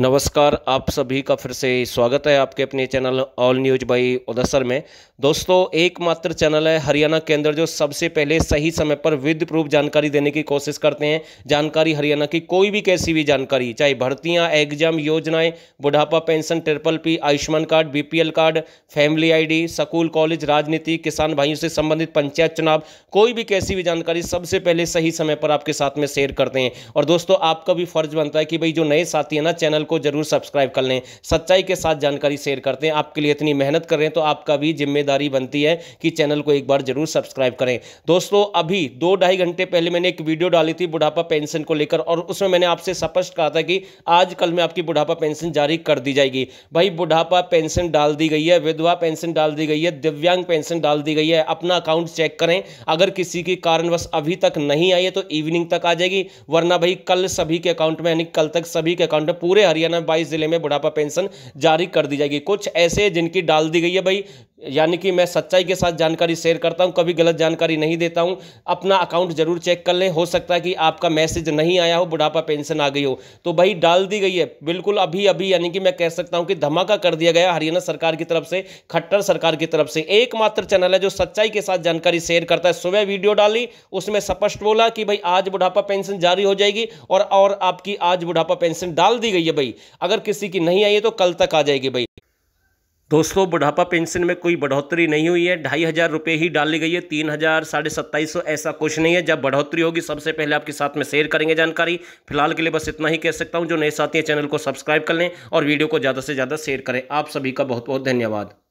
नमस्कार आप सभी का फिर से स्वागत है आपके अपने channel all news by Udsar में दोस्तों एकमात्र चैनल है हरियाणा के अंदर जो सबसे पहले सही समय पर विध प्रूफ जानकारी देने की कोशिश करते हैं जानकारी हरियाणा की कोई भी कैसी भी जानकारी चाहे भर्तियां एग्जाम योजनाएं बुढ़ापा pension triple P Ayushman card B card family I school college राजनीति किसान भाइयों से संबंधित पंचायत चुनाव कोई भी कैसी भी जानकारी सबसे पहले सही समय पर आपके साथ में शेयर करते हैं और दोस्तों आपका भी फर्ज बनता है कि भाई जो नए साथी हैं ना चैनल चैनल को जरूर सब्सक्राइब कर लें सच्चाई के साथ जानकारी शेयर करते हैं आपके लिए इतनी मेहनत कर रहे हैं तो आपका भी जिम्मेदारी बनती है कि चैनल को एक बार जरूर सब्सक्राइब करें दोस्तों अभी दो ढाई घंटे पहले मैंने एक वीडियो डाली थी बुढ़ापा पेंशन को लेकर और उसमें मैंने आपसे स्पष्ट कहा था कि आज कल में आपकी बुढ़ापा पेंशन जारी कर दी जाएगी भाई बुढ़ापा पेंशन डाल दी गई है विधवा पेंशन डाल दी गई है दिव्यांग पेंशन डाल दी गई है अपना अकाउंट चेक करें अगर किसी के कारणवश अभी तक नहीं आई है तो इवनिंग तक आ जाएगी वरना भाई कल सभी के अकाउंट में यानी कल तक सभी के अकाउंट में पूरे हरियाणा बाईस जिले में बुढ़ापा पेंशन जारी कर दी जाएगी कुछ ऐसे जिनकी डाल दी गई है भाई यानी कि मैं सच्चाई के साथ जानकारी शेयर करता हूँ कभी गलत जानकारी नहीं देता हूँ अपना अकाउंट जरूर चेक कर लें हो सकता है कि आपका मैसेज नहीं आया हो बुढ़ापा पेंशन आ गई हो तो भाई डाल दी गई है बिल्कुल अभी अभी यानी कि मैं कह सकता हूँ कि धमाका कर दिया गया हरियाणा सरकार की तरफ से खट्टर सरकार की तरफ से एकमात्र चैनल है जो सच्चाई के साथ जानकारी शेयर करता है सुबह वीडियो डाली उसमें स्पष्ट बोला कि भाई आज बुढ़ापा पेंशन जारी हो जाएगी और, और आपकी आज बुढ़ापा पेंशन डाल दी गई है भाई अगर किसी की नहीं आई है तो कल तक आ जाएगी भाई दोस्तों बुढ़ापा पेंशन में कोई बढ़ोतरी नहीं हुई है ढाई हज़ार रुपये ही डाली गई है तीन हज़ार साढ़े सत्ताईस सौ ऐसा कुछ नहीं है जब बढ़ोतरी होगी सबसे पहले आपके साथ में शेयर करेंगे जानकारी फिलहाल के लिए बस इतना ही कह सकता हूँ जो नए साथी हैं चैनल को सब्सक्राइब कर लें और वीडियो को ज़्यादा से ज़्यादा शेयर करें आप सभी का बहुत बहुत धन्यवाद